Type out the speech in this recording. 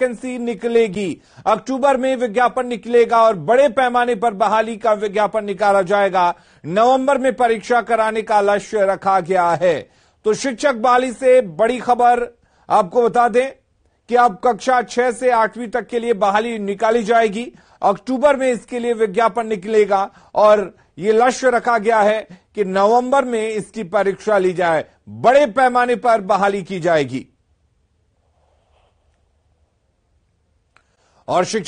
vacancy निकलेगी अक्टूबर में विज्ञापन निकलेगा और बड़े पैमाने पर बहाली का विज्ञापन निकाला जाएगा नवंबर में परीक्षा कराने का लक्ष्य रखा गया है तो शिक्षक बहाली से बड़ी खबर आपको बता दें कि अब कक्षा छह से आठवीं तक के लिए बहाली निकाली जाएगी अक्टूबर में इसके लिए विज्ञापन निकलेगा और ये लक्ष्य रखा गया है कि नवंबर में इसकी परीक्षा ली जाए बड़े पैमाने पर बहाली की जाएगी Arşik